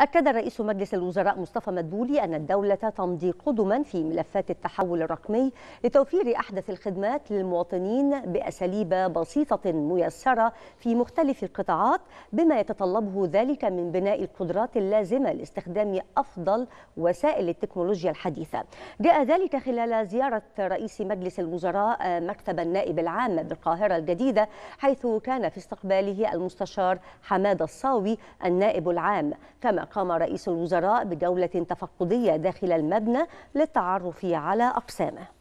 أكد رئيس مجلس الوزراء مصطفى مدبولي أن الدولة تمضي قدما في ملفات التحول الرقمي لتوفير أحدث الخدمات للمواطنين بأساليب بسيطة ميسرة في مختلف القطاعات بما يتطلبه ذلك من بناء القدرات اللازمة لاستخدام أفضل وسائل التكنولوجيا الحديثة جاء ذلك خلال زيارة رئيس مجلس الوزراء آه، مكتب النائب العام بالقاهرة الجديدة حيث كان في استقباله المستشار حماد الصاوي النائب العام كما قام رئيس الوزراء بجولة تفقدية داخل المبنى للتعرف على أقسامه